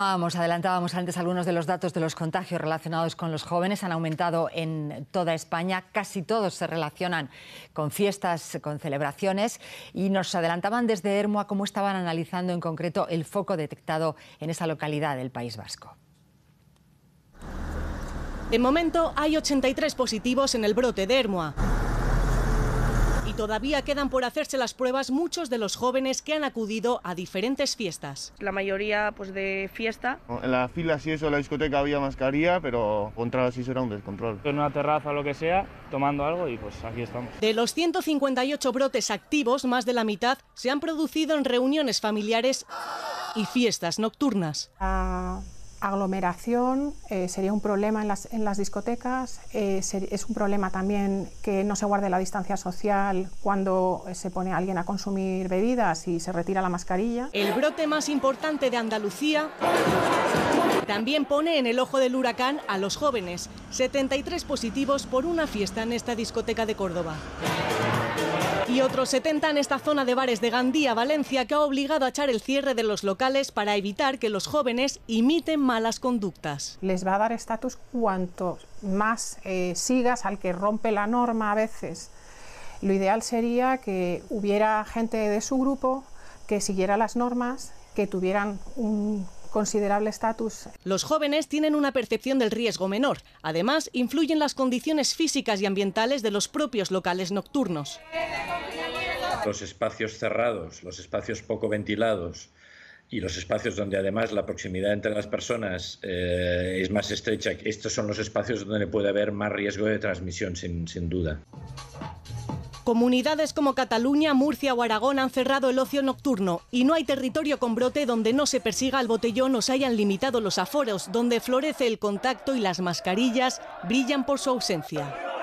Vamos, adelantábamos antes algunos de los datos de los contagios relacionados con los jóvenes. Han aumentado en toda España. Casi todos se relacionan con fiestas, con celebraciones. Y nos adelantaban desde Hermoa cómo estaban analizando en concreto el foco detectado en esa localidad del País Vasco. De momento hay 83 positivos en el brote de Hermoa todavía quedan por hacerse las pruebas muchos de los jóvenes que han acudido a diferentes fiestas. La mayoría pues de fiesta. En la fila, sí eso, en la discoteca había mascarilla, pero contra si eso era un descontrol. En una terraza o lo que sea, tomando algo y pues aquí estamos. De los 158 brotes activos, más de la mitad se han producido en reuniones familiares y fiestas nocturnas. Ah, aglomeración eh, sería un problema en las, discotecas, eh, es un problema también que no se guarde la distancia social cuando se pone alguien a consumir bebidas y se retira la mascarilla. El brote más importante de Andalucía también pone en el ojo del huracán a los jóvenes, 73 positivos por una fiesta en esta discoteca de Córdoba. Y otros 70 en esta zona de bares de Gandía, Valencia, que ha obligado a echar el cierre de los locales para evitar que los jóvenes imiten malas conductas. Les va a dar estatus cuanto más eh, sigas al que rompe la norma a veces. Lo ideal sería que hubiera gente de su grupo que siguiera las normas, que tuvieran un considerable estatus. Los jóvenes tienen una percepción del riesgo menor. Además, influyen las condiciones físicas y ambientales de los propios locales nocturnos los espacios cerrados, los espacios poco ventilados y los espacios donde además la proximidad entre las personas eh, es más estrecha, estos son los espacios donde puede haber más riesgo de transmisión, sin, sin duda. Comunidades como Cataluña, Murcia o Aragón han cerrado el ocio nocturno y no hay territorio con brote donde no se persiga el botellón o se hayan limitado los aforos, donde florece el contacto y las mascarillas brillan por su ausencia.